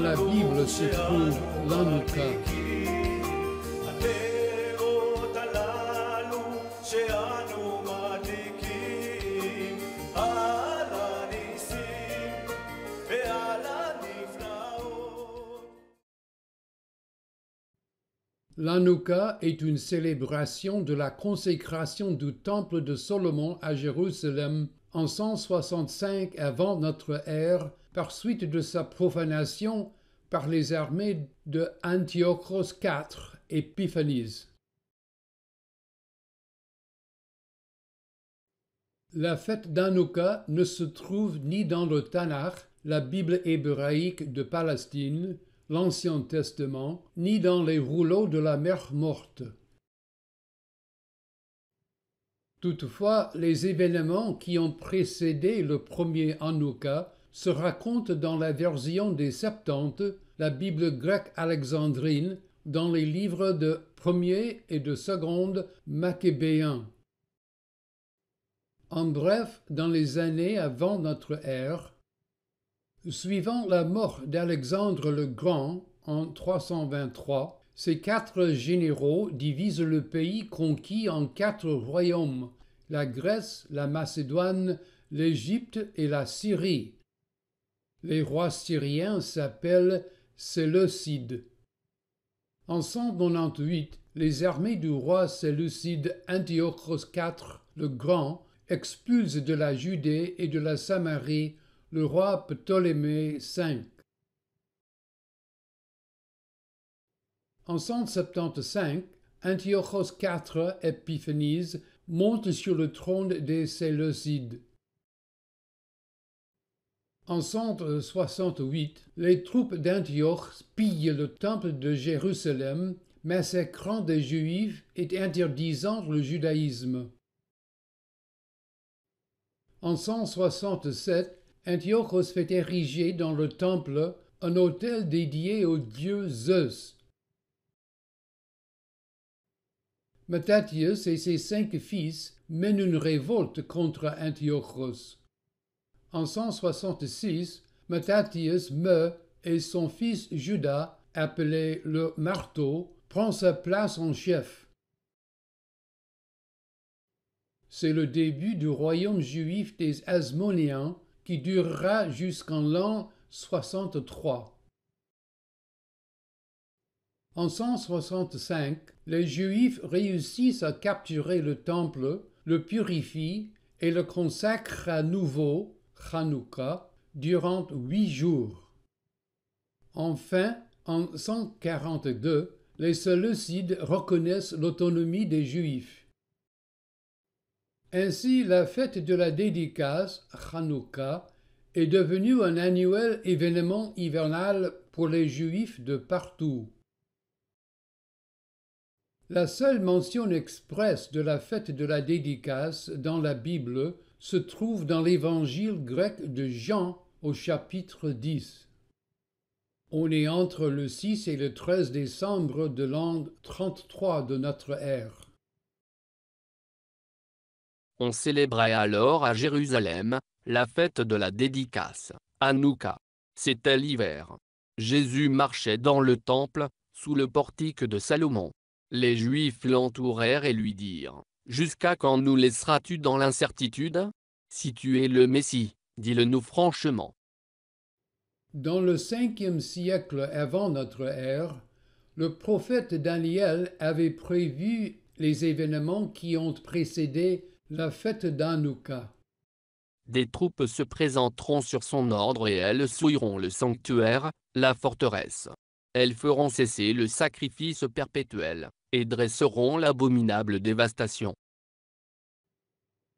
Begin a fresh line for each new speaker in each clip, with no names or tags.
la Bible se trouve l'Anouka. L'Anouka est une célébration de la consécration du temple de Solomon à Jérusalem en 165 avant notre ère par suite de sa profanation par les armées de Antiochos IV et La fête d'Anouka ne se trouve ni dans le Tanakh, la Bible hébraïque de Palestine, l'Ancien Testament, ni dans les rouleaux de la mer morte. Toutefois, les événements qui ont précédé le premier Anouka se raconte dans la version des Septante, la Bible grecque alexandrine, dans les livres de premier et de seconde Macébéen. En bref, dans les années avant notre ère, suivant la mort d'Alexandre le Grand en 323, ces quatre généraux divisent le pays conquis en quatre royaumes, la Grèce, la Macédoine, l'Égypte et la Syrie. Les rois syriens s'appellent Séleucides. En 198, les armées du roi Séleucide Antiochos IV le Grand expulsent de la Judée et de la Samarie le roi Ptolémée V. En 175, Antiochos IV Épiphanes monte sur le trône des Séleucides. En 168, les troupes d'Antioche pillent le temple de Jérusalem, massacrant des Juifs et interdisant le judaïsme. En 167, Antiochos fait ériger dans le temple un autel dédié au dieu Zeus. Mattathias et ses cinq fils mènent une révolte contre Antiochos. En 166, Mattathias meurt et son fils Judas, appelé le marteau, prend sa place en chef. C'est le début du royaume juif des Asmoniens qui durera jusqu'en l'an 63. En 165, les Juifs réussissent à capturer le temple, le purifient et le consacrent à nouveau Hanouka durant huit jours. Enfin, en 142, les Seleucides reconnaissent l'autonomie des Juifs. Ainsi, la fête de la dédicace, Hanouka, est devenue un annuel événement hivernal pour les Juifs de partout. La seule mention expresse de la fête de la dédicace dans la Bible se trouve dans l'évangile grec de Jean au chapitre 10. On est entre le 6 et le 13 décembre de l'an 33 de notre ère.
On célébrait alors à Jérusalem la fête de la dédicace, Hanouka. C'était l'hiver. Jésus marchait dans le temple, sous le portique de Salomon. Les Juifs l'entourèrent et lui dirent Jusqu'à quand nous laisseras-tu dans l'incertitude Si tu es le Messie, dis-le-nous franchement.
Dans le cinquième siècle avant notre ère, le prophète Daniel avait prévu les événements qui ont précédé la fête d'Anouka.
Des troupes se présenteront sur son ordre et elles souilleront le sanctuaire, la forteresse, elles feront cesser le sacrifice perpétuel, et dresseront l'abominable dévastation.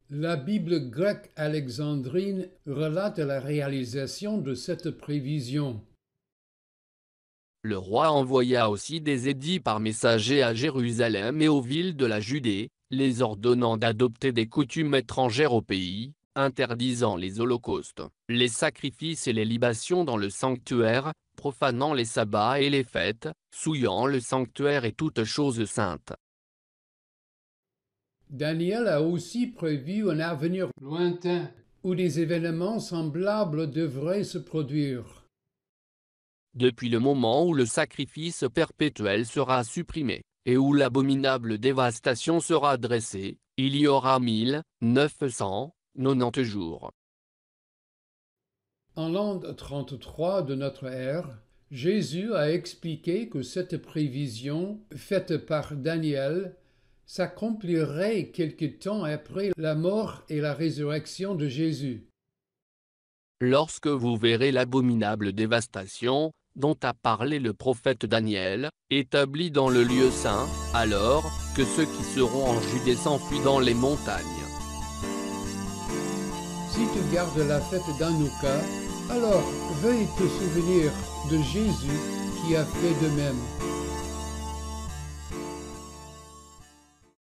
La Bible grecque alexandrine relate la réalisation de cette prévision.
Le roi envoya aussi des édits par messagers à Jérusalem et aux villes de la Judée, les ordonnant d'adopter des coutumes étrangères au pays, interdisant les holocaustes, les sacrifices et les libations dans le sanctuaire, profanant les sabbats et les fêtes, souillant le sanctuaire et toutes choses saintes.
Daniel a aussi prévu un avenir lointain où des événements semblables devraient se produire.
Depuis le moment où le sacrifice perpétuel sera supprimé, et où l'abominable dévastation sera dressée, il y aura 1990 jours.
En l'an 33 de notre ère, Jésus a expliqué que cette prévision faite par Daniel s'accomplirait quelque temps après la mort et la résurrection de Jésus.
Lorsque vous verrez l'abominable dévastation dont a parlé le prophète Daniel, établie dans le lieu saint, alors que ceux qui seront en Judée s'enfuient dans les montagnes.
Si tu gardes la fête d'Anouka, alors, veuillez te souvenir de Jésus qui a fait de même.